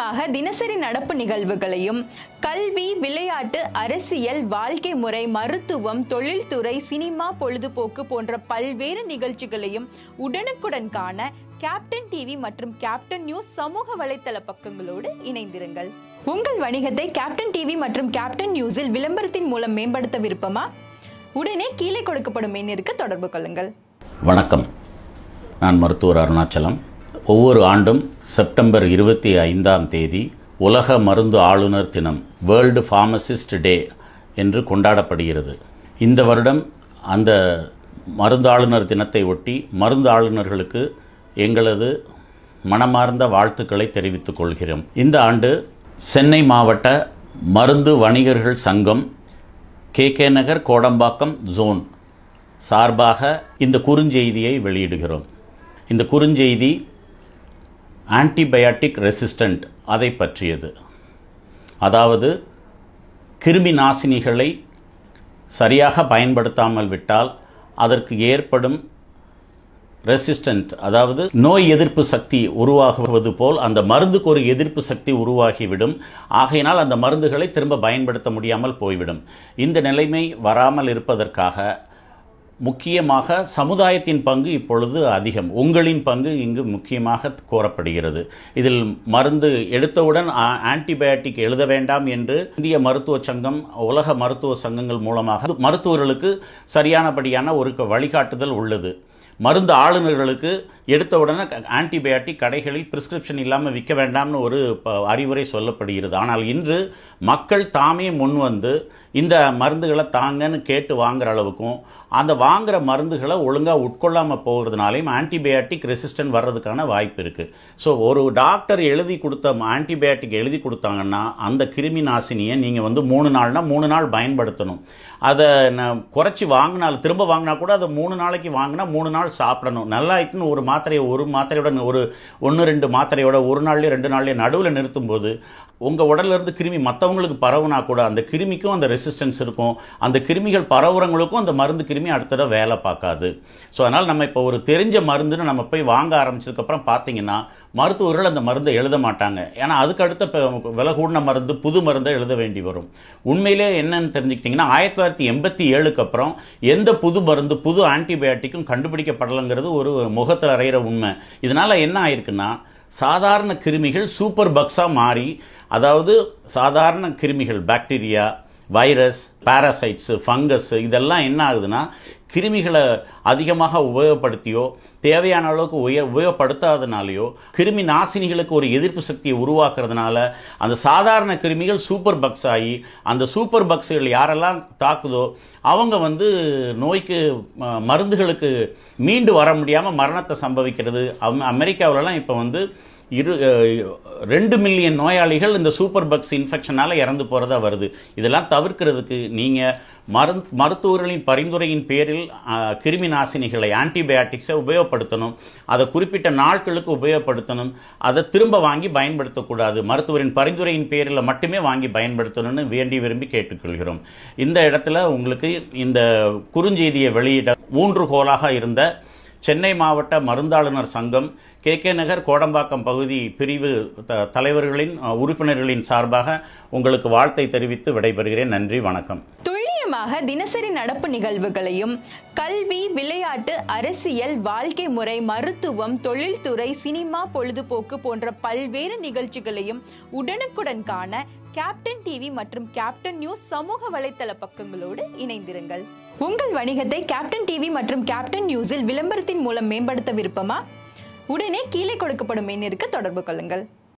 முக்கியமாக தினசரி நடப்பு நிகழ்வுகளையும் கல்வி விளையாட்டு அரசியல் வாழ்க்கை முறை மருத்துவம் தொழில்துறை சினிமா பொழுதுபோக்கு போன்ற பல்வேறு நிகழ்ச்சிகளையும் உடனுக்குடன் காண கேப்டன் டிவி மற்றும் கேப்டன் நியூஸ் சமூக வலைத்தள பக்கங்களோடு இணைந்திருங்கள் உங்கள் வணிகத்தை கேப்டன் டிவி மற்றும் கேப்டன் நியூஸில் விளம்பரத்தின் மூலம் மேம்படுத்த விருப்பமா உடனே கீழே கொடுக்கப்படும் எண்ணிற்கு தொடர்பு கொள்ளுங்கள் வணக்கம் நான் மருத்துவர் அருணாச்சலம் ஒவ்வொரு ஆண்டும் செப்டம்பர் இருபத்தி ஐந்தாம் தேதி உலக மருந்து ஆளுநர் தினம் வேர்ல்டு ஃபார்மசிஸ்ட் டே என்று கொண்டாடப்படுகிறது இந்த வருடம் அந்த மருந்து ஆளுநர் தினத்தை ஒட்டி மருந்து ஆளுநர்களுக்கு எங்களது மனமார்ந்த வாழ்த்துக்களை தெரிவித்துக் கொள்கிறோம் இந்த ஆண்டு சென்னை மாவட்ட மருந்து வணிகர்கள் சங்கம் K K Nagar Kodambakkam zone சார்பாக இந்த குறுஞ்செய்தியை வெளியிடுகிறோம் இந்த குறுஞ்செய்தி ஆன்டிபயாட்டிக் ரெசிஸ்டண்ட் அதை பற்றியது அதாவது கிருமி நாசினிகளை சரியாக பயன்படுத்தாமல் விட்டால் அதற்கு ஏற்படும் ரெசிஸ்டண்ட் அதாவது நோய் எதிர்ப்பு சக்தி உருவாகுவது போல் அந்த மருந்துக்கு ஒரு எதிர்ப்பு சக்தி உருவாகிவிடும் ஆகையினால் அந்த மருந்துகளை திரும்ப பயன்படுத்த முடியாமல் போய்விடும் இந்த நிலைமை வராமல் இருப்பதற்காக முக்கியமாக சமுதாயத்தின் பங்கு இப்பொழுது அதிகம் உங்களின் பங்கு இங்கு முக்கியமாக கோரப்படுகிறது இதில் மருந்து எடுத்தவுடன் ஆன்டிபயோட்டிக் எழுத வேண்டாம் என்று இந்திய மருத்துவ சங்கம் உலக மருத்துவ சங்கங்கள் மூலமாக மருத்துவர்களுக்கு சரியானபடியான ஒரு வழிகாட்டுதல் உள்ளது மருந்து ஆளுநர்களுக்கு எடுத்தவுடனே ஆன்டிபயாட்டிக் கடைகளில் பிரிஸ்கிரிப்ஷன் இல்லாமல் விற்க வேண்டாம்னு ஒரு அறிவுரை சொல்லப்படுகிறது ஆனால் இன்று மக்கள் தாமே முன் வந்து இந்த மருந்துகளை தாங்கன்னு கேட்டு வாங்குற அளவுக்கும் அந்த வாங்குகிற மருந்துகளை ஒழுங்காக உட்கொள்ளாமல் போகிறதுனாலையும் ஆன்டிபயாட்டிக் ரெசிஸ்டன்ட் வர்றதுக்கான வாய்ப்பு இருக்குது ஸோ ஒரு டாக்டர் எழுதி கொடுத்த ஆன்டிபயாட்டிக் எழுதி கொடுத்தாங்கன்னா அந்த கிருமி நாசினியை நீங்கள் வந்து மூணு நாள்னால் மூணு நாள் பயன்படுத்தணும் அதை நான் குறைச்சி வாங்கினாலும் திரும்ப வாங்கினா கூட அதை மூணு நாளைக்கு வாங்கினா மூணு நாள் சாப்பிடணும் நல்லா ஆயிட்டுன்னு ஒரு மாத்திரையை ஒரு மாத்திரையோட ஒரு ஒன்று ரெண்டு மாத்திரையோட ஒரு நாள்லேயே ரெண்டு நாள்லேயே நடுவில் நிறுத்தும் போது உங்கள் உடலிருந்து கிருமி மற்றவங்களுக்கு பரவுனா கூட அந்த கிருமிக்கும் அந்த ரெசிஸ்டன்ஸ் இருக்கும் அந்த கிருமிகள் பரவுறவங்களுக்கும் அந்த மருந்து கிருமி அடுத்த தடவை வேலை பார்க்காது ஸோ அதனால் நம்ம இப்போ ஒரு தெரிஞ்ச மருந்துன்னு நம்ம போய் வாங்க ஆரம்பிச்சதுக்கப்புறம் பார்த்தீங்கன்னா மருத்துவர்கள் அந்த மருந்தை எழுத மாட்டாங்க ஏன்னா அதுக்கு அடுத்த விலை கூடின மருந்து புது மருந்தை எழுத வேண்டி வரும் உண்மையிலே என்னன்னு தெரிஞ்சுக்கிட்டிங்கன்னா ஆயிரத்தி தொள்ளாயிரத்தி எண்பத்தி ஏழுக்கு அப்புறம் எந்த புது மருந்து புது ஆன்டிபயோட்டிக்கும் கண்டுபிடிக்கப்படலைங்கிறது ஒரு முகத்தில் அறையிற உண்மை இதனால் என்ன ஆயிருக்குன்னா சாதாரண கிருமிகள் சூப்பர் பக்ஸாக மாறி அதாவது சாதாரண கிருமிகள் பாக்டீரியா வைரஸ் பாராசைட்ஸு ஃபங்கஸ்ஸு இதெல்லாம் என்ன ஆகுதுன்னா கிருமிகளை அதிகமாக உபயோகப்படுத்தியோ தேவையான அளவுக்கு உய உபயோகப்படுத்தாதனாலேயோ கிருமி நாசினிகளுக்கு ஒரு எதிர்ப்பு சக்தியை உருவாக்குறதுனால அந்த சாதாரண கிருமிகள் சூப்பர் பக்ஸ் ஆகி அந்த சூப்பர் பக்ஸுகள் யாரெல்லாம் தாக்குதோ அவங்க வந்து நோய்க்கு மருந்துகளுக்கு மீண்டு வர முடியாமல் மரணத்தை சம்பவிக்கிறது அமெரிக்காவிலலாம் இப்போ வந்து இரு ரெண்டு மில்லியன் நோயாளிகள் இந்த சூப்பர் பக்ஸ் இன்ஃபெக்ஷனால் இறந்து போகிறதா வருது இதெல்லாம் தவிர்க்கிறதுக்கு நீங்கள் மரு மருத்துவர்களின் பரிந்துரையின் பேரில் கிருமி நாசினிகளை ஆன்டிபயாட்டிக்ஸை உபயோகப்படுத்தணும் அதை குறிப்பிட்ட நாட்களுக்கு உபயோகப்படுத்தணும் அதை திரும்ப வாங்கி பயன்படுத்தக்கூடாது மருத்துவரின் பரிந்துரையின் பேரில் மட்டுமே வாங்கி பயன்படுத்தணும்னு வேண்டி விரும்பி கேட்டுக்கொள்கிறோம் இந்த இடத்துல உங்களுக்கு இந்த குறுஞ்செய்தியை வெளியிட ஊன்றுகோலாக இருந்த சென்னை மாவட்ட மருந்தாளுநர் சங்கம் கே கே நகர் கோடம்பாக்கம் பகுதி பிரிவு த தலைவர்களின் உறுப்பினர்களின் சார்பாக உங்களுக்கு வாழ்த்தை தெரிவித்து விடைபெறுகிறேன் நன்றி வணக்கம் குறிப்பாக தினசரி நடப்பு நிகழ்வுகளையும் கல்வி விளையாட்டு அரசியல் வாழ்க்கை முறை மருத்துவம் தொழில்துறை சினிமா பொழுதுபோக்கு போன்ற பல்வேறு நிகழ்ச்சிகளையும் உடனுக்குடன் காண கேப்டன் டிவி மற்றும் கேப்டன் நியூஸ் சமூக வலைதள பக்கங்களோடு இணைந்திருங்கள் உங்கள் வணிகத்தை கேப்டன் டிவி மற்றும் கேப்டன் நியூஸில் விளம்பரத்தின் மூலம் மேம்படுத்த விருப்பமா உடனே கீழே கொடுக்கப்படும் எண்ணிற்கு தொடர்பு கொள்ளுங்கள்